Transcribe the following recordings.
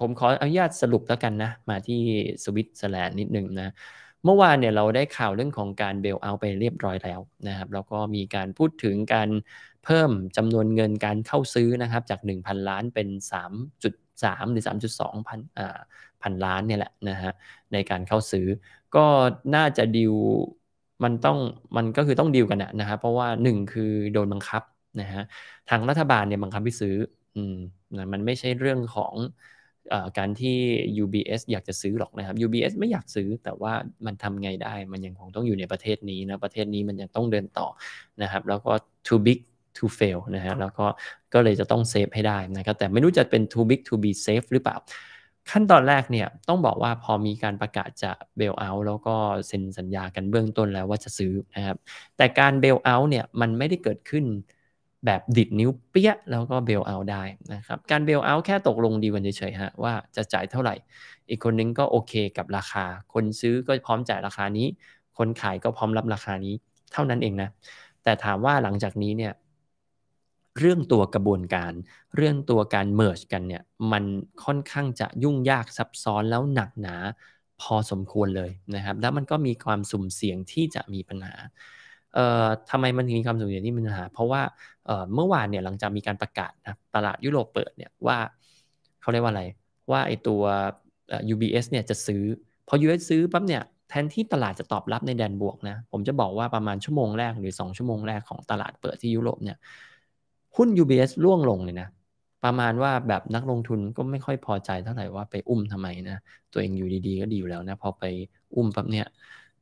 ผมขออนุญาตสรุปแล้วกันนะ มาที่สวิตเซอร์แลนด์นิดนึงนะ เมื่อวานเนี่ยเราได้ข่าวเรื่องของการเบลเอาไปเรียบร้อยแล้วนะครับแล้วก็มีการพูดถึงการเพิ่มจำนวนเงินการเข้าซื้อนะครับ จาก 1,000 ล้านเป็น 3.3 หรือ 3.2 พันอ่าพันล้านเนี่ยแหละนะฮะในการเข้าซื้อ ก็น่าจะดิวมันต้องมันก็คือต้องดิวกันนะฮะเพราะว่า 1 คือโดนบังคับนะฮะทางรัฐบาลเนี่ยบังคับไปซื้ออืมมันไม่ใช่เรื่องของการที่ UBS อยากจะซื้อหรอกนะครับ UBS ไม่อยากซื้อแต่ว่ามันทำไงได้มันยังคงต้องอยู่ในประเทศนี้นะประเทศนี้มันยังต้องเดินต่อนะครับแล้วก็ too big to fail นะฮะแล้วก็ก็เลยจะต้องเซฟให้ได้นะครับแต่ไม่รู้จะเป็น too big to be safe หรือเปล่า ขั้นตอนแรกเนี่ยต้องบอกว่าพอมีการประกาศจะ b บล l out แล้วก็เซ็นสัญญากันเบื้องต้นแล้วว่าจะซื้อนะครับแต่การ b บล l out เนี่ยมันไม่ได้เกิดขึ้นแบบดิดนิ้วเปี้ย แล้วก็เบลเอาได้นะครับการเบลเอาแค่ตกลงดีวันเฉยๆฮะว่าจะจ่ายเท่าไหร่อีกคนนึงก็โอเคกับราคา คนซื้อก็พร้อมจ่ายราคานี้ คนขายก็พร้อมรับราคานี้เท่านั้นเองนะแต่ถามว่าหลังจากนี้เนี่ยเรื่องตัวกระบวนการ เรื่องตัวการเมิร์จกันเนี่ยมันค่อนข้างจะยุ่งยากซับซ้อนแล้วหนักหนา พอสมควรเลยนะครับ แล้วมันก็มีความสุ่มเสี่ยงที่จะมีปัญหาเอ่อทำไมมันถึงมีความสูญเสียที่มีปัญหา เพราะว่าเอ่อเมื่อวานเนี่ยหลังจากมีการประกาศนะตลาดยุโรปเปิดเนี่ยว่าเขาเรียกว่าอะไร ว่าไอตัว UBS เนี่ยจะซื้อพอ US ซื้อปั๊บเนี่ยแทนที่ตลาดจะตอบรับในแดนบวกนะผมจะบอกว่า ประมาณชั่วโมงแรกหรือ 2 ชั่วโมงแรกของตลาดเปิดที่ยุโรปเนี่ยหุ้น UBS ร่วงลงเลยนะประมาณว่าแบบนักลงทุนก็ไม่ค่อยพอใจเท่าไหร่ว่าไปอุ้มทำไมนะตัวเองอยู่ดีๆ ก็ดีอยู่แล้วนะพอไปอุ้มปั๊บเนี่ย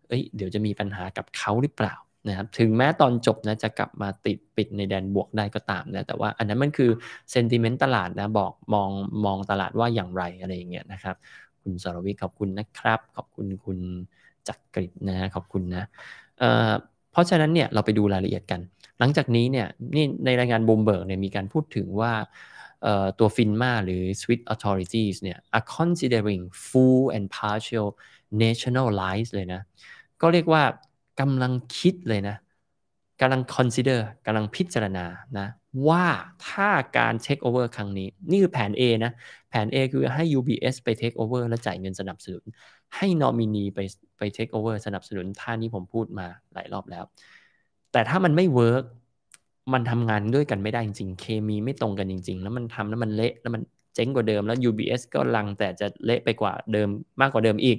เอ้ยเดี๋ยวจะมีปัญหากับเขาหรือเปล่านะครับถึงแม้ตอนจบนะจะกลับมาติดปิดในแดนบวกได้ก็ตามนะแต่ว่าอันนั้นมันคือ เซนติเมนต์ตลาดนะบอกมองมองตลาดว่าอย่างไรอะไรอย่างเงี้ยนะครับคุณสรวิขอบคุณนะครับ ขอบคุณ คุณจักกรินะขอบคุณนะเอ่อเพราะฉะนั้นเนี่ยเราไปดูรายละเอียดกัน หลังจากนี้เนี่ยนี่ในรายงานบูมเบิร์กเนี่ยมีการพูดถึงว่าตัวฟินมาหรือ Swiss authorities เนี่ย are considering full and partial nationalize เลยนะก็เรียกว่ากำลังคิดเลยนะกำลัง consider กำลังพิจารณานะว่าถ้าการ take over ครั้งนี้ นี่คือแผน A นะแผน A คือให้ UBS ไป take over และจ่ายเงินสนับสนุน ให้นอมินีไปไป take over สนับสนุนท่านี้ผมพูดมาหลายรอบแล้ว แต่ถ้ามันไม่เวิร์กมันทำงานด้วยกันไม่ได้จริงๆ เคมีไม่ตรงกันจริงๆ แล้วมันทำแล้วมันเละ แล้วมันเจ๊งกว่าเดิมแล้ว UBS ก็ลังแต่จะเละไปกว่าเดิมมากกว่าเดิมอีก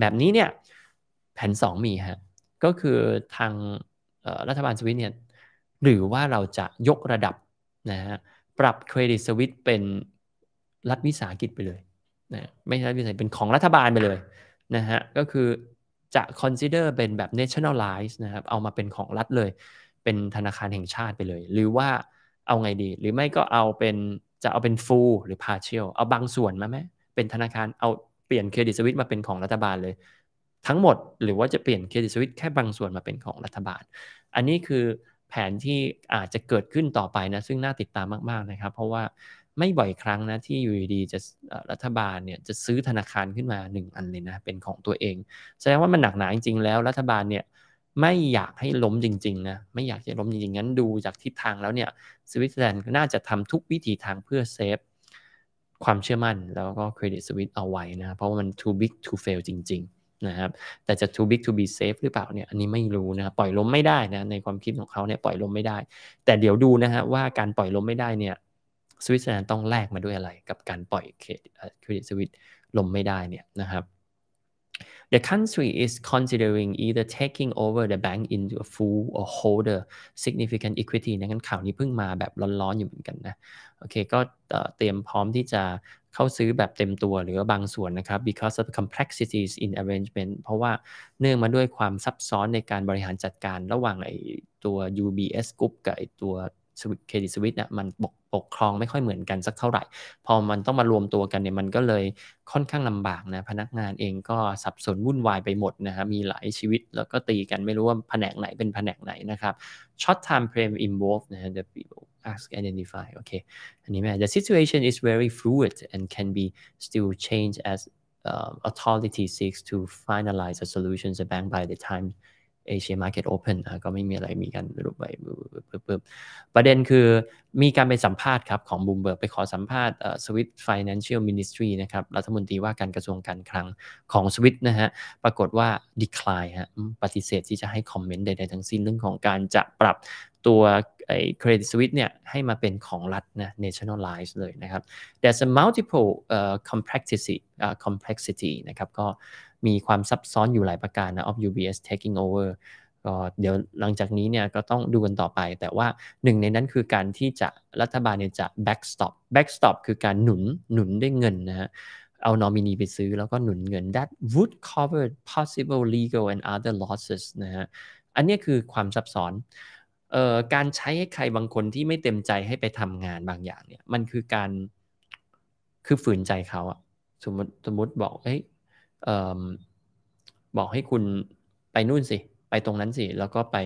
แบบนี้เนี่ยแผน 2 มีฮะก็คือทางรัฐบาลสวิตเนี่ยหรือว่าเราจะยกระดับนะฮะปรับเครดิตสวิตเป็นรัฐวิสาหกิจไปเลยนะไม่ใช่รัฐวิสาหกิจเป็นของรัฐบาลไปเลยนะฮะก็คือจะ consider เป็นแบบ nationalize นะครับเอามาเป็นของรัฐเลย เป็นธนาคารแห่งชาติไปเลย หรือว่าเอาไงดีหรือไม่ก็เอาเป็นจะเอาเป็น full หรือ partial เอาบางส่วนมาไหมเป็นธนาคารเอาเปลี่ยนเครดิตสวิตมาเป็นของรัฐบาลเลยทั้งหมดหรือว่าจะเปลี่ยนเครดิตสวิตแค่บางส่วนมาเป็นของรัฐบาล อันนี้คือแผนที่อาจจะเกิดขึ้นต่อไปนะซึ่งน่าติดตามมากๆนะครับเพราะว่าไม่บ่อยครั้งนะที่อยู่ดีจะรัฐบาลเนี่ยจะซื้อธนาคารขึ้นมา 1 อันเลยนะเป็นของตัวเอง แสดงว่ามันหนักหนาจริงๆ แล้ว รัฐบาลเนี่ยไม่อยากให้ล้มจริงๆนะไม่อยากจะล้มจริงๆงั้นดูจากทิศทางแล้วเนี่ยสวิตเซอร์แลนด์น่าจะทำทุกวิธีทางเพื่อเซฟความเชื่อมั่นแล้วก็เครดิตสวิตเอาไว้นะเพราะว่ามัน too big to fail จริงๆนะครับแต่จะ too big to be safe หรือเปล่าเนี่ยอันนี้ไม่รู้นะปล่อยล้มไม่ได้นะในความคิดของเขาเนี่ยปล่อยล้มไม่ได้ แต่เดี๋ยวดูนะฮะว่าการปล่อยล้มไม่ได้เนี่ยสวิตเซอร์แลนด์ต้องแลกมาด้วยอะไรกับการปล่อยเครดิตสวิตล้มไม่ได้เนี่ยนะครับ The country is considering either taking over the bank into a full or hold a significant equity นะงั้นข่าวนี้เพิ่งมาแบบร้อนๆอยู่เหมือนกันนะโอเคก็เตรียมพร้อมที่จะเข้าซื้อแบบเต็มตัวหรือว่าบางส่วนนะครับ because of complexities in arrangement เพราะว่าเนื่องมาด้วยความซับซ้อนในการบริหารจัดการระหว่างไอตัว UBS Group กับไอตัวเครดิตสวิตเนี่ยมันปกปกครองไม่ค่อยเหมือนกันสักเท่าไหร่ พอมันต้องมารวมตัวกันเนี่ยมันก็เลยค่อนข้างลำบากนะพนักงานเองก็สับสนวุ่นวายไปหมดนะฮะมีหลายชีวิตแล้วก็ตีกันไม่รู้ว่าแผนกไหนเป็นแผนกไหนนะครับ short time frame involved นะฮะ the people ask identify โอเคอันนี้แม่ the situation is very fluid and can be still change as uh, authority seeks to finalize a solution to bank by the time เอเชียมาร์เก็ตโอเพนก็ไม่มีอะไรมีการรูปไปปึ๊บประเด็นคือมีการไปสัมภาษณ์ครับของบูมเบิร์กไปขอสัมภาษณ์สวิตฟินแลนเชียลมินิสทรีนะครับรัฐมนตรีว่าการกระทรวงการคลังของสวิตนะฮะปรากฏว่าดีคลายฮะปฏิเสธที่จะให้คอมเมนต์ใดๆทั้งสิ้นเรื่องของการจะปรับตัวไอ้เครดิตสวิตเนี่ยให้มาเป็นของรัฐนะ nationalize เลยนะครับ there's a multiple uh, complexity uh, complexity นะครับก็มีความซับซ้อนอยู่หลายประการนะ of UBS taking over ก็เดี๋ยวหลังจากนี้เนี่ยก็ต้องดูกันต่อไป แต่ว่าหนึ่งในนั้นคือการที่จะรัฐบาลเนี่ยจะ backstop backstop คือการหนุนหนุนด้วยเงินนะฮะ เอานอมินีไปซื้อ แล้วก็หนุนเงิน that would cover possible legal and other losses นะฮะ อันนี้คือความซับซ้อนการใช้ให้ใครบางคนที่ไม่เต็มใจให้ไปทำงานบางอย่างเนี่ยมันคือการคือฝืนใจเขาอะสมมติสมมติบอกเฮ้ยบอกให้คุณไปนู่นสิ ไปตรงนั้นสิแล้วก็ไป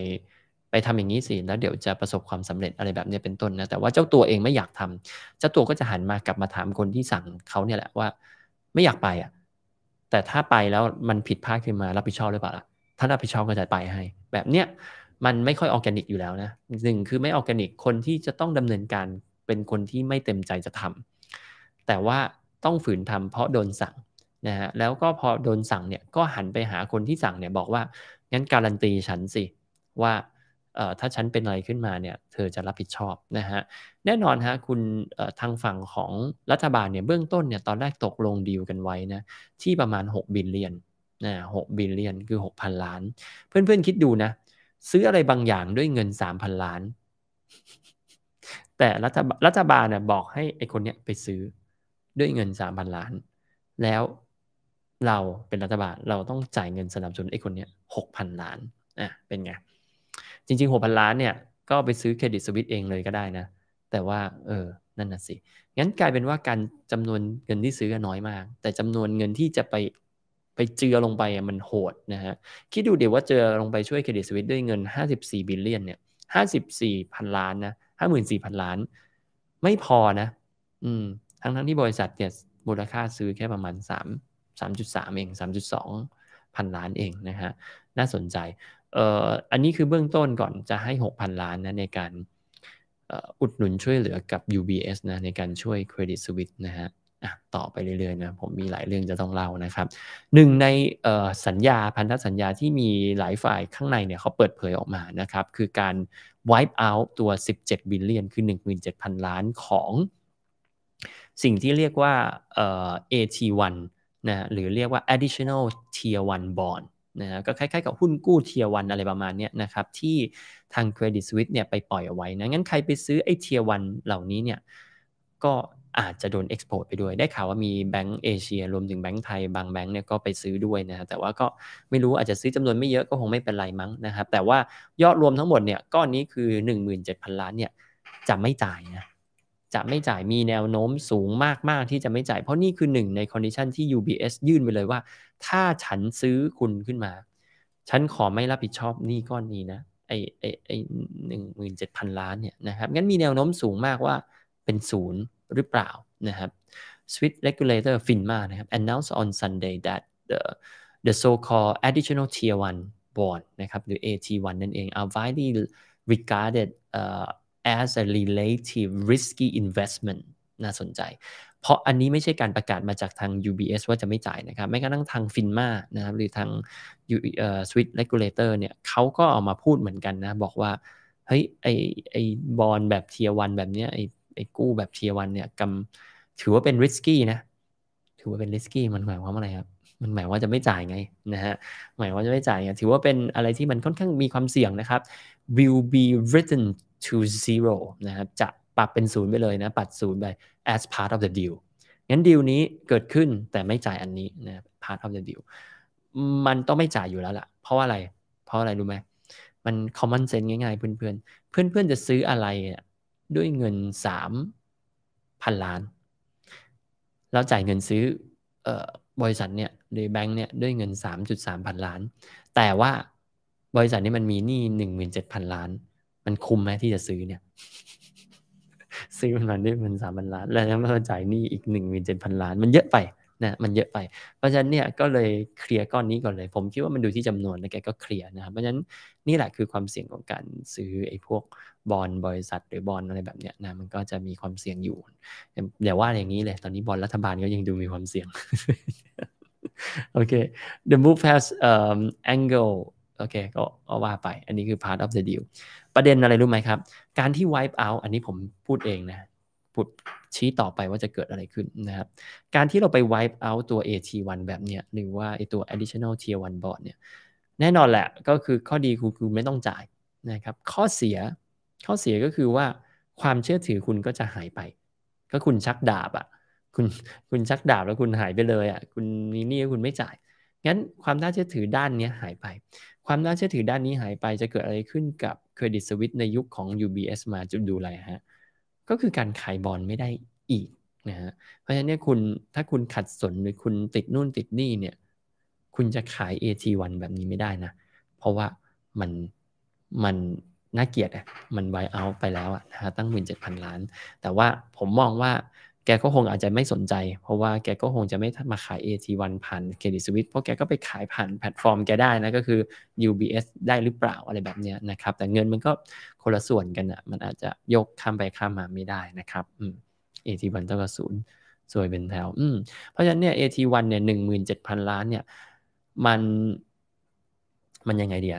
ไปทำอย่างนี้สิแล้วเดี๋ยวจะประสบความสำเร็จอะไรแบบนี้เป็นต้นนะแต่ว่าเจ้าตัวเองไม่อยากทำ เจ้าตัวก็จะหันมากลับมาถามคนที่สั่งเขาเนี่ยแหละว่า ไม่อยากไปอะ่ะแต่ถ้าไปแล้วมันผิดพลาดขึ้นมารับผิดชอบหรือเปล่าล่ะถ้ารับผิดชอบก็จะไปให้แบบเนี้ยมันไม่ค่อยออร์แกนิกอยู่แล้วนะหนึ่งคือไม่ออร์แกนิกคนที่จะต้องดำเนินการเป็นคนที่ไม่เต็มใจจะทำ แต่ว่าต้องฝืนทำเพราะโดนสั่งนะฮะแล้วก็พอโดนสั่งเนี่ยก็หันไปหาคนที่สั่งเนี่ยบอกว่า งั้นการันตีฉันสิว่าถ้าฉันเป็นอะไรขึ้นมาเนี่ยเธอจะรับผิดชอบนะฮะแน่นอนฮะคุณทางฝั่งของรัฐบาลเนี่ยเบื้องต้นเนี่ยตอนแรกตกลงดีลกันไว้นะที่ประมาณ 6 บิลเลียนนะหกบิลเลียนคือ 6,000 ล้าน เพื่อนๆคิดดูนะซื้ออะไรบางอย่างด้วยเงินสามพันล้านแต่รัฐบาลเนี่ยบอกให้ไอคนเนี้ยไปซื้อด้วยเงินสามพันล้านแล้วเราเป็นรัฐบาลเราต้องจ่ายเงินสนับสนุนไอคนเนี้ยหกพันล้านอ่ะเป็นไงจริงๆหกพันล้านเนี่ยก็ไปซื้อเครดิตสวิตเองเลยก็ได้นะแต่ว่าเออนั่นน่ะสิงั้นกลายเป็นว่าการจำนวนเงินที่ซื้อน้อยมาก แต่จำนวนเงินที่จะไปไปเจือลงไปมันโหดนะฮะคิดดูเดี๋ยวว่าเจอลงไปช่วยเครดิตสวิตด้วยเงิน 54 บิลเลียนเนี่ย54พันล้านนะ 54พันล้านไม่พอนะอืมทั้งทั้งที่บริษัทเนี่ยมูลค่าซื้อแค่ประมาณ 3 3.3 เอง 3.2 พันล้านเองนะฮะน่าสนใจเอ่ออันนี้คือเบื้องต้นก่อนจะให้ 6,000 ล้านนะ ในการอุดหนุนช่วยเหลือกับ UBS นะในการช่วยเครดิตสวิตนะฮะต่อไปเรื่อยๆนะผมมีหลายเรื่องจะต้องเล่านะครับหนึ่งในสัญญาพันธสัญญาที่มีหลายฝ่ายข้างในเนี่ยเขาเปิดเผยออกมานะครับ คือการ wipe out ตัว 17 บิลเลียน คือ 17,000 ล้านของ สิ่งที่เรียกว่า AT1 นะหรือเรียกว่า additional tier 1 bond นะก็คล้ายๆกับหุ้นกู้เทียวันอะไรประมาณนี้นะครับ ที่ทาง Credit Suisse เนี่ยไปปล่อยเอาไว้นะงั้นใครไปซื้อไอ้เทียวันเหล่านี้เนี่ยก็อาจจะโดนเอ็กซ์พอร์ตไปด้วย ได้ข่าวว่ามีแบงก์เอเชียรวมถึงแบงก์ไทย บางแบงก์เนี่ยก็ไปซื้อด้วยนะแต่ว่าก็ไม่รู้อาจจะซื้อจำนวนไม่เยอะก็คงไม่เป็นไรมั้งนะครับ แต่ว่ายอดรวมทั้งหมดเนี่ยก้อนนี้คือ 17,000ล้านเนี่ยจะไม่จ่ายนะ จะไม่จ่ายมีแนวโน้มสูงมาก ๆ ที่จะไม่จ่าย เพราะนี่คือหนึ่งในคอนดิชันที่ UBS ยื่นไปเลยว่า ถ้าฉันซื้อคุณขึ้นมา ฉันขอไม่รับผิดชอบนี่ก้อนนี้นะไอ้ไอไอหนึ่งหมื่นเจ็ดพันล้านเนี่ยนะครับ งั้นมีแนวโน้มสูงมากว่าเป็นศูนย์หรือเปล่านะครับ Swiss regulator FINMA นะครับ announced on Sunday that the the so-called additional tier 1 bond นะครับหรือ AT1 นั่นเอง are widely regarded uh, as a relative risky investment น่าสนใจ เพราะอันนี้ไม่ใช่การประกาศมาจากทาง UBS ว่าจะไม่จ่ายนะครับไม่กระทั่งทาง FINMA นะครับหรือทาง Swiss regulator เนี่ยเขาก็ออกมาพูดเหมือนกันนะบอกว่าเฮ้ยไอไอบอลแบบเทียวันแบบเนี้ยไอไปกู้แบบเทียวันเนี่ยกำถือว่าเป็นริสกี้นะถือว่าเป็นริสกี้มันหมายความว่าอะไรครับมันหมายว่าจะไม่จ่ายไงนะฮะหมายว่าจะไม่จ่ายไง ถือว่าเป็นอะไรที่มันค่อนข้างมีความเสี่ยงนะครับ will be written to zero นะครับจะปรับเป็นศูนย์ไปเลยนะปัดศูนย์ไป as part of the deal งั้นดีลนี้เกิดขึ้นแต่ไม่จ่ายอันนี้นะ part of the deal มันต้องไม่จ่ายอยู่แล้วล่ะ เพราะอะไรเพราะอะไรรู้ไหมมัน common sense ง่าย ๆเพื่อน ๆ เพื่อน ๆ จะซื้ออะไรด้วยเงิน3 0 0นล้าน แล้วจ่ายเงินซื้อบริษัทเนี่ยหรือแบงค์เนี่ยด้วยเงิน 3.3 พันล้าน แต่ว่าบริษัทนี้มันมีหนี้17,000 ล้าน มันคุ้มไหมที่จะซื้อเนี่ยซื้อมันด้เงินสามพันล้าน แล้วมันจ่ายหนี้อีกหนึ่งหมื่นเจ็ดพันล้าน มันเยอะไปนะมันเยอะไป เพราะฉะนั้นเนี่ยก็เลยเคลียร์ก้อนนี้ก่อนเลย ผมคิดว่ามันดูที่จำนวนแล้วแกก็เคลียร์นะครับเพราะฉะนั้นนี่แหละคือความเสี่ยงของการซื้อไอ้พวกบอลบริษัทหรือบอลอะไรแบบเนี้ยนะมันก็จะมีความเสี่ยงอยู่อย่าว่าอย่างนี้เลยตอนนี้บอลรัฐบาลก็ยังดูมีความเสี่ยงโอเค the move has um, angle โอเคก็ว่าไป อันนี้คือ part of the deal ประเด็นอะไรรู้ไหมครับ การที่ wipe out อันนี้ผมพูดเองนะดชี้ต่อไปว่าจะเกิดอะไรขึ้นนะครับ การที่เราไป wipe out ตัว AT1 แบบเนี้ยหรือว่าไอตัว additional tier 1 bond เนี่ย แน่นอนแหละก็คือข้อดีคือคุณไม่ต้องจ่ายนะครับ ข้อเสียข้อเสียก็คือว่าความเชื่อถือคุณก็จะหายไป ก็คุณชักดาบอะ่ะคุณคุณชักดาบแล้วคุณหายไปเลยอะ่ะคุณนี่นี่คุณไม่จ่าย งั้นความน่าเชื่อถือด้านนี้หายไป ความน่าเชื่อถือด้านนี้หายไปจะเกิดอะไรขึ้นกับเครดิตสวิตในยุคของ UBS มาจุดดูอะไรฮะก็คือการขายบอลไม่ได้อีกนะฮะ เพราะฉะนั้นเนี่ยคุณถ้าคุณขัดสนหรือคุณติดนู่นติดนี่เนี่ยคุณจะขาย AT1 แบบนี้ไม่ได้นะ เพราะว่ามันมันน่าเกียดอ่ะมันไวเอาไปแล้วอ่ะนะฮะตั้งหมื่นเจ็ดพันล้าน แต่ว่าผมมองว่าแกก็คงอาจจะไม่สนใจ เพราะว่าแกก็คงจะไม่มาขาย AT1 ผ่านเครดิตสวิตเพราะแกก็ไปขายผ่านแพลตฟอร์มแกได้นะก็คือ UBS ได้หรือเปล่าอะไรแบบเนี้ยนะครับ แต่เงินมันก็คนละส่วนกันอนะ่ะมันอาจจะยกข้ามไปข้ามมาไม่ได้นะครับอืม AT1 เท่ากับศูนย์สวยเป็นแถวอืมเพราะฉะนั้นเนี่ย AT1 เนี่ยหนึ่งหมื่นเจ็ดพันล้านเนี่ยมัน มันยังไงเดีย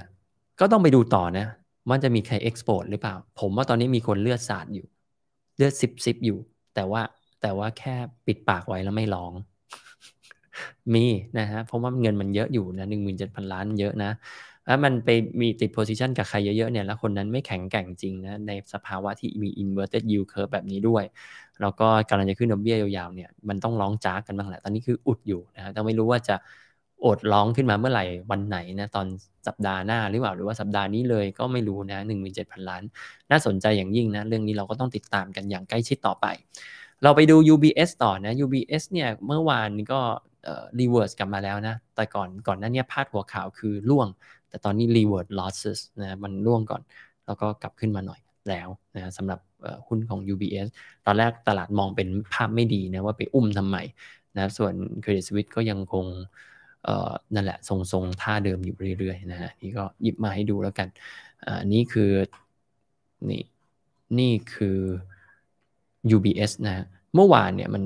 ก็ต้องไปดูต่อนะมันจะมีใครเอ็กซ์พอร์ตหรือเปล่า ผมว่าตอนนี้มีคนเลือดสาดอยู่ เลือดซิบซิบอยู่แต่ว่าแต่ว่าแค่ปิดปากไว้แล้วไม่ร้อง มีนะฮะ เพราะว่าเงินมันเยอะอยู่นะหนึ่งหมื่นเจ็ดพันล้านเยอะนะ แล้วมันไปมีติดโพซิชันกับใครเยอะๆเนี่ย แล้วคนนั้นไม่แข็งแกร่งจริงนะ ในสภาวะที่มี inverted yield curve แบบนี้ด้วย แล้วก็กำลังจะขึ้นดอกเบี้ยยาวๆเนี่ย มันต้องร้องจ้ากันบ้างแหละ ตอนนี้คืออุดอยู่นะฮะแต่ไม่รู้ว่าจะอดร้องขึ้นมาเมื่อไหร่ วันไหนนะ ตอนสัปดาห์หน้าหรือเปล่า หรือว่าสัปดาห์นี้เลยก็ไม่รู้นะหนึ่งหมื่นเจ็ดพันล้าน น่าสนใจอย่างยิ่งนะ เรื่องนี้เราก็ต้องติดตามกันอย่างใกล้ชิดต่อไปเราไปดู UBS ต่อนะ UBS เนี่ยเมื่อวานก็รีเวิร์สกลับมาแล้วนะ แต่ก่อนก่อนนั้นเนี่ยพาดหัวข่าวคือล่วง แต่ตอนนี้ reward losses นะมันล่วงก่อน แล้วก็กลับขึ้นมาหน่อยแล้วนะสำหรับหุ้นของ UBS ตอนแรกตลาดมองเป็นภาพไม่ดีนะว่าไปอุ้มทำไมนะส่วน Credit Suisse ก็ยังคงนั่นแหละ ทรงๆ ท่าเดิมอยู่เรื่อยๆนะฮะนี่ก็หยิบมาให้ดูแล้วกันอันนี้คือนี่นี่คือ UBS นะเมื่อวานเนี่ยมัน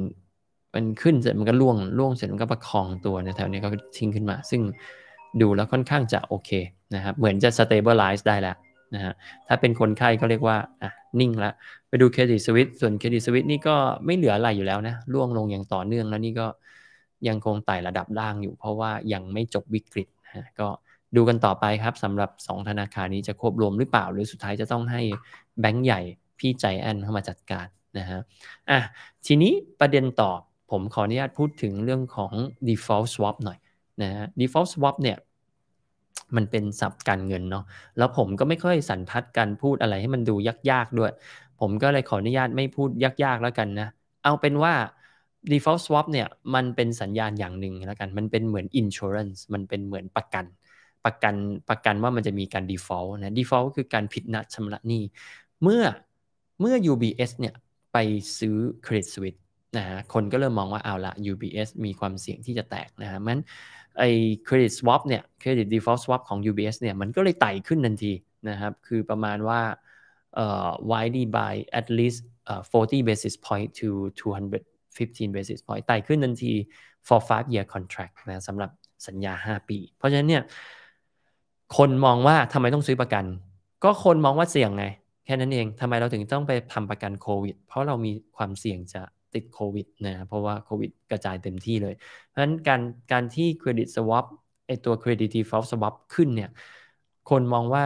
มันขึ้นเสร็จมันก็ล่วงล่วงเสร็จมันก็ประคองตัวในแถวนี้ก็ทิ้งขึ้นมาซึ่งดูแล้วค่อนข้างจะโอเคนะครับ เหมือนจะ stabilize ได้แล้วนะฮะถ้าเป็นคนไข้ก็เรียกว่าอ่ะนิ่งละไปดูเครดิตสวิตส่วนเครดิตสวิตนี่ก็ไม่เหลืออะไรอยู่แล้วนะล่วงลงอย่างต่อเนื่องแล้วนี่ก็ยังคงไต่ระดับล่างอยู่เพราะว่ายังไม่จบวิกฤตนะก็ดูกันต่อไปครับสำหรับ 2 ธนาคารนี้จะควบรวมหรือเปล่า หรือสุดท้ายจะต้องให้แบงก์ใหญ่พี่ใจแอนเข้ามาจัดการนะฮะอ่ะทีนี้ประเด็นต่อ ผมขออนุญาตพูดถึงเรื่องของ default swap หน่อยนะฮะ default swap เนี่ยมันเป็นสับการเงินเนาะแล้วผมก็ไม่ค่อยสันทัดการพูดอะไรให้มันดูยากๆด้วย ผมก็เลยขออนุญาตไม่พูดยากๆแล้วกันนะเอาเป็นว่า default swap เนี่ยมันเป็นสัญญาณอย่างหนึ่งแล้วกันมันเป็นเหมือน insurance มันเป็นเหมือนประกันประกันประกันว่ามันจะมีการ default นะ default คือการผิดนัดชำระหนี้เมื่อเมื่อ UBS เนี่ยไปซื้อเครดิตสวิตนะฮะคนก็เริ่มมองว่าเอาละ UBS มีความเสี่ยงที่จะแตกนะฮะมันไอ้เครดิตสวอปเนี่ยเครดิตดีฟอลต์สวอปของ UBS เนี่ย มันก็เลยไต่ขึ้นทันที นะครับ คือประมาณว่าเอ่อ widely by at least 40 basis point to 215 basis point ไต่ขึ้นทันที for five year contract นะสำหรับสัญญา 5 ปี เพราะฉะนั้นเนี่ยคนมองว่าทำไมต้องซื้อประกัน ก็คนมองว่าเสี่ยงไงแค่นั้นเอง ทำไมเราถึงต้องไปทำประกันโควิด เพราะเรามีความเสี่ยงจะติดโควิดนะเพราะว่าโควิดกระจายเต็มที่เลย เพราะฉะนั้นการการที่เครดิตสวอปไอตัวเครดิตทีฟอลต์สวอปขึ้นเนี่ย คนมองว่า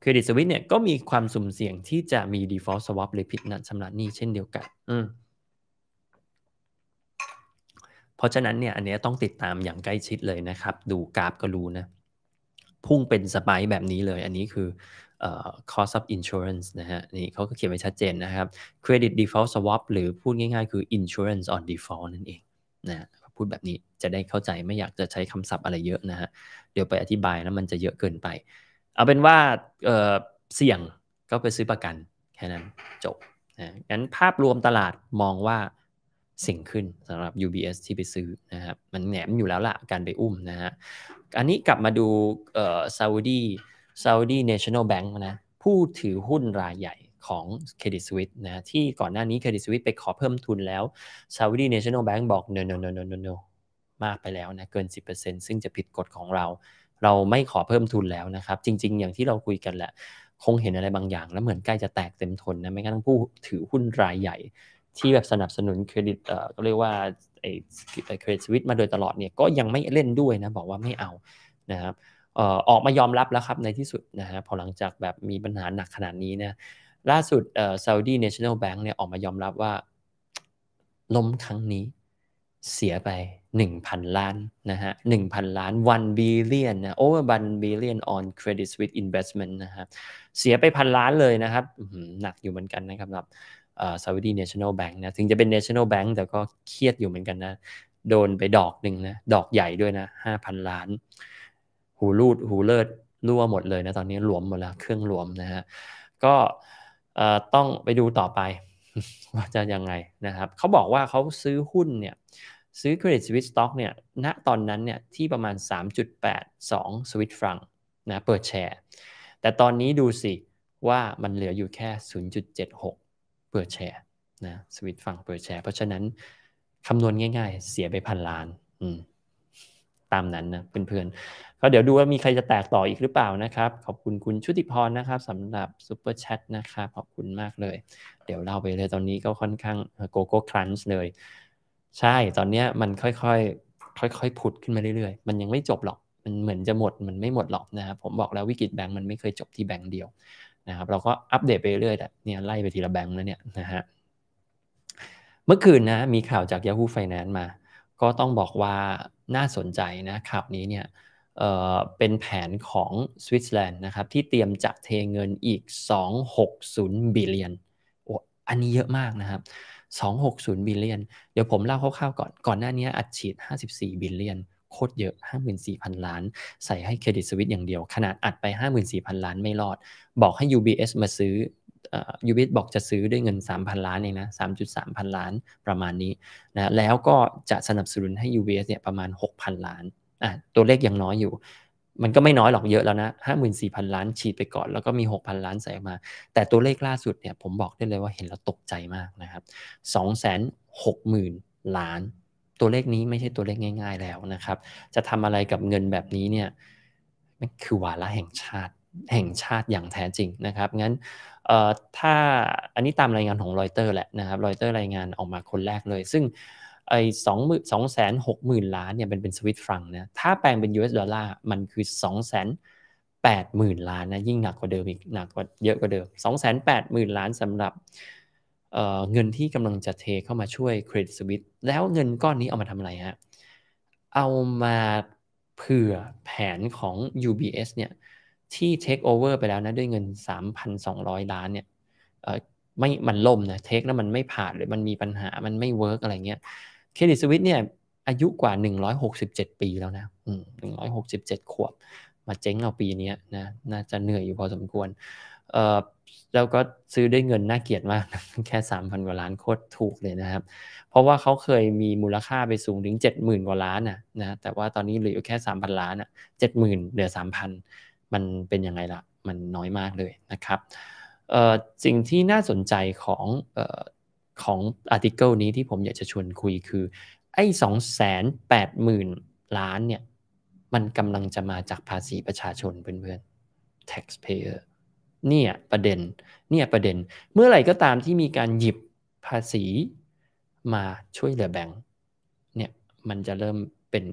เครดิตสวิตเนี่ยก็มีความสุ่มเสี่ยงที่จะมี default swap หรือผิดนัดชำระหนี้เช่นเดียวกัน อืเพราะฉะนั้นเนี่ยอันนี้ต้องติดตามอย่างใกล้ชิดเลยนะครับ ดูกราฟก็รู้นะ พุ่งเป็นสไปแบบนี้เลยอันนี้คือ cost of insurance นะฮะนี่เขาก็เขียนไว้ชัดเจนนะครับ credit default swap หรือพูดง่ายๆคือ insurance on default นั่นเองนะพูดแบบนี้จะได้เข้าใจไม่อยากจะใช้คำศัพท์อะไรเยอะนะฮะเดี๋ยวไปอธิบายแล้วมันจะเยอะเกินไป เอาเป็นว่าเเสี่ยงก็ไปซื้อประกันแค่นั้นจบนะงั้นภาพรวมตลาดมองว่าสิ่งขึ้นสำหรับ UBS ที่ไปซื้อนะครับมันแหนมอยู่แล้วละการไปอุ้มนะฮะอันนี้กลับมาดูซาอุดี Saudi Saudi National Bank นะผู้ถือหุ้นรายใหญ่ของ Credit Suisse นะที่ก่อนหน้านี้ Credit Suisse ไปขอเพิ่มทุนแล้ว Saudi National Bank บอก no no no no no no มากไปแล้วนะเกิน 10%ซึ่งจะผิดกฎของเรา เราไม่ขอเพิ่มทุนแล้วนะครับ จริง ๆ อย่างที่เราคุยกันแหละคงเห็นอะไรบางอย่าง แล้วเหมือนใกล้จะแตกเต็มทนนะไม่กระทั่งผู้ถือหุ้นรายใหญ่ที่แบบสนับสนุนเครดิตเอ่อเรียกว่าไอ้เครดิตสวิตมาโดยตลอดเนี่ยก็ยังไม่เล่นด้วยนะ บอกว่าไม่เอานะครับออกมายอมรับแล้วครับในที่สุดนะฮะพอหลังจากแบบมีปัญหาหนักขนาดนี้นะล่าสุดเอ่อ Saudi National Bank เนี่ยออกมายอมรับว่าล้มครั้งนี้ เสียไป 1,000 ล้านนะฮะ1,000ล้าน1 billion นะ over 1 billion on credit ิต i วิต investment นะครับเสียไปพันล้านเลยนะครับหนักอยู่เหมือนกันนะครับสำหรับซาอุดีเนชั่นแนลแบงค์นะถึงจะเป็นเนชั่นแนลแบงค์แต่ก็เครียดอยู่เหมือนกันนะโดนไปดอกหนึ่งนะดอกใหญ่ด้วยนะ5,000 ล้านหูรูดหูเลิศรั่วหมดเลยนะตอนนี้หลวมหมดแล้วเครื่องหลวมนะฮะก็ต้องไปดูต่อไปว่าจะยังไงนะครับเขาบอกว่าเขาซื้อหุ้นเนี่ยซื้อเครดิตสวิตสต็อกเนี่ยณตอนนั้นเนี่ยที่ประมาณ 3.82สวิตฟรังนะเปิดแชร์แต่ตอนนี้ดูสิว่ามันเหลืออยู่แค่ 0.76เปิดแชร์นะสวิตฟังเปิดแชร์เพราะฉะนั้นคำนวณง่าย ๆ เสียไปพันล้านอืมตามนั้นนะเพื่อนๆก็เดี๋ยวดูว่ามีใครจะแตกต่ออีกหรือเปล่านะครับ ขอบคุณคุณชุติพรนะครับสำหรับซูเปอร์แชทนะครับขอบคุณมากเลย เดี๋ยวเล่าไปเลยตอนนี้ก็ค่อนข้างโกโก้ครันช์เลย ใช่ตอนนี้มันค่อยๆค่อยๆผุดขึ้นมาเรื่อยๆมันยังไม่จบหรอกมันเหมือนจะหมดมันไม่หมดหรอกนะครับผมบอกแล้ววิกฤตแบงก์มันไม่เคยจบที่แบงก์เดียวนะครับเราก็อัปเดตไปเรื่อยๆเนี่ยไล่ไปทีละแบงก์แล้วเนี่ยนะฮะเมื่อคืนนะมีข่าวจาก Yahoo Finance มาก็ต้องบอกว่าน่าสนใจนะครับนี้เนี่ยเเป็นแผนของสวิตเซอร์แลนด์นะครับที่เตรียมจะเทเงินอีก 260บิลเลียนโอ้อันนี้เยอะมากนะครับ260บิลเลียนเดี๋ยวผมเล่าคร่าวๆก่อนก่อนหน้านี้อัดฉีด 54 บิลเลียนโคตรเยอะ54,000 ล้าน ใส่ให้เครดิตสวิตอย่างเดียว ขนาดอัดไป54,000 ล้านไม่รอด บอกให้ UBS มาซื้อยูบิตบอกจะซื้อด้วยเงิน 3,000ล้านเองนะ3.3พันล้านประมาณนี้นะแล้วก็จะสนับสนุนให้ UBS เนี่ยประมาณ 6,000 ล้านอ่ะตัวเลขยังน้อยอยู่ มันก็ไม่น้อยหรอกเยอะแล้วนะ54,000 ล้าน ฉีดไปก่อนแล้วก็มี6,000 ล้านใส่มา แต่ตัวเลขล่าสุดเนี่ยผมบอกได้เลยว่าเห็นแล้วตกใจมากนะครับ260,000 ล้าน ตัวเลขนี้ไม่ใช่ตัวเลขง่าย ๆแล้วนะครับจะทำอะไรกับเงินแบบนี้เนี่ยมันคือวาระแห่งชาติแห่งชาติอย่างแท้จริงนะครับงั้นถ้าอันนี้ตามรายงานของรอยเตอร์แหละนะครับรอยเตอร์รายงานออกมาคนแรกเลย ซึ่งไอ้สองหมื่นสองแสนหกหมื่นล้านเนี่ยเป็นเป็นสวิตฟรังนะถ้าแปลงเป็น US ดอลลาร์มันคือสองแสนแปดหมื่นล้านนะยิ่งหนักกว่าเดิมอีกหนักกว่าเยอะกว่าเดิมสองแสนแปดหมื่นล้านสำหรับเเงินที่กำลังจะเทเข้ามาช่วยเครดิตสวิตแล้วเงินก้อนนี้เอามาทำอะไรฮะเอามาเผื่อแผนของ UBS เนี่ยที่เทคโอเวอร์ไปแล้วนะด้วยเงิน 3,200ล้านเนี่ยไม่มันล่มนะเทคแล้วมันไม่ผ่านหรือมันมีปัญหามันไม่เวิร์กอะไรเงี้ยเครดิตสวิตเนี่ยอายุกว่า167 ปีแล้วนะหนึ่งร้อยหกสิบเจ็ดขวบ มาเจ๊งเอาปีนี้นะน่าจะเหนื่อยอยู่พอสมควรเออแล้วก็ซื้อด้วยเงินน่าเกียดมากแค่สามพันกว่าล้านโคตรถูกเลยนะครับเพราะว่าเขาเคยมีมูลค่าไปสูงถึงเจ็ดหมื่นกว่าล้านนะนะแต่ว่าตอนนี้เหลืออยู่แค่สามพันล้านอ่ะเจ็ดหมื่นเหลือสามพันมันเป็นยังไงละ่ะมันน้อยมากเลยนะครับสิ่งที่น่าสนใจของของอาร์ติเคิลนี้ที่ผมอยากจะชวนคุยคือไอ้สองแสนแปดหมื่นล้านเนี่ยมันกำลังจะมาจากภาษีประชาชนเพื่อนๆ taxpayer เนี่ยประเด็น เนี่ยประเด็น เมื่อไหร่ก็ตามที่มีการหยิบภาษีมาช่วยเหลือแบงค์เนี่ยมันจะเริ่มเป็น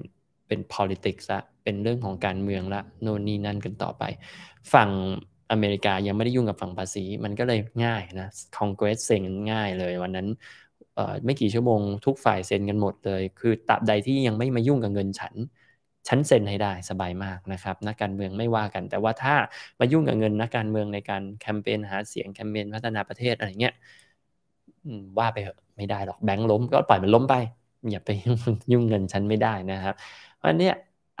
เป็น politics ละเป็นเรื่องของการเมืองละโน่นนี่นั่นกันต่อไป ฝั่งอเมริกายังไม่ได้ยุ่งกับฝั่งภาษีมันก็เลยง่ายนะคอนเกรสเซ็นง่ายเลย วันนั้นไม่กี่ชั่วโมงทุกฝ่ายเซ็นกันหมดเลย คือตับใดที่ยังไม่มายุ่งกับเงินฉันฉันเซ็นให้ได้สบายมากนะครับนักการเมืองไม่ว่ากัน แต่ว่าถ้ามายุ่งกับเงินนักการเมืองในการแคมเปญหาเสียงแคมเปญพัฒนาประเทศอะไรเงี้ยว่าไปเถอะไม่ได้หรอกแบงค์ล้มก็ปล่อยมันล้มไปอย่าไปยุ่งเงินฉันไม่ได้นะครับอันเนี้ย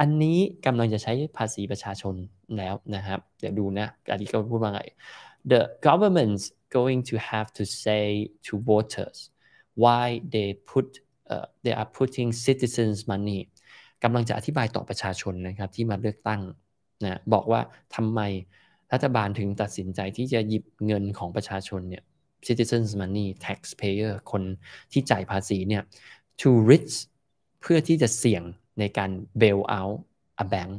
อันนี้กำลังจะใช้ภาษีประชาชนแล้วนะครับ เดี๋ยวดูนะอันนต้ก็พูดว่าไง the government's going to have to say to voters why they put uh, they are putting citizens money กำลังจะอธิบายต่อประชาชนนะครับที่มาเลือกตั้งนะบอกว่าทำไมรัฐบาลถึงตัดสินใจที่จะหยิบเงินของประชาชนเนี่ย citizens money taxpayer คนที่จ่ายภาษีเนี่ย to rich เพื่อที่จะเสี่ยงในการ bail out a bank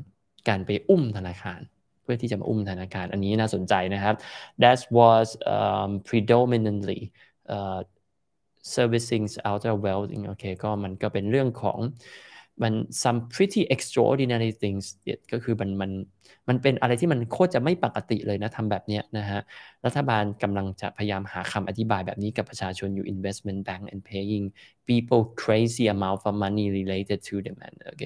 การไปอุ้มธนาคาร เพื่อที่จะมาอุ้มธนาคาร อันนี้น่าสนใจนะครับ that was um, predominantly uh, servicing outer wealth โอเคก็มันก็เป็นเรื่องของมัน some pretty extraordinary things ก็คือมัน มันมันเป็นอะไรที่มันโคตรจะไม่ปกติเลยนะทำแบบเนี้ยนะฮะ รัฐบาลกำลังจะพยายามหาคำอธิบายแบบนี้กับประชาชนอยู่ investment bank and paying people crazy amount of money related to the man โอเค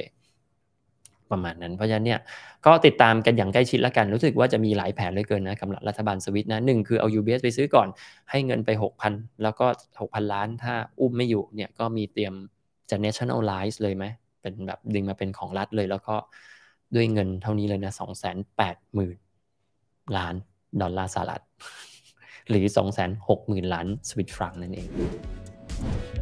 ประมาณนั้น เพราะฉะนั้นเนี่ยก็ติดตามกันอย่างใกล้ชิดละกันรู้สึกว่าจะมีหลายแผนเลยเกินนะกำลังรัฐบาลสวิตนะหนึ่งคือเอา UBS ไปซื้อก่อนให้เงินไป 6,000 แล้วก็ 6,000 ล้านถ้าอุ้มไม่อยู่เนี่ยก็มีเตรียมจะ nationalize เลยไหม็นแบบดึงมาเป็นของรัฐเลยแล้วก็ด้วยเงินเท่านี้เลยนะสองแสนแปดหมื่นล้านดอลลาร์สหรัฐหรือ2 6 0 0 0 0ล้านสวิตฟรังนั่นเอง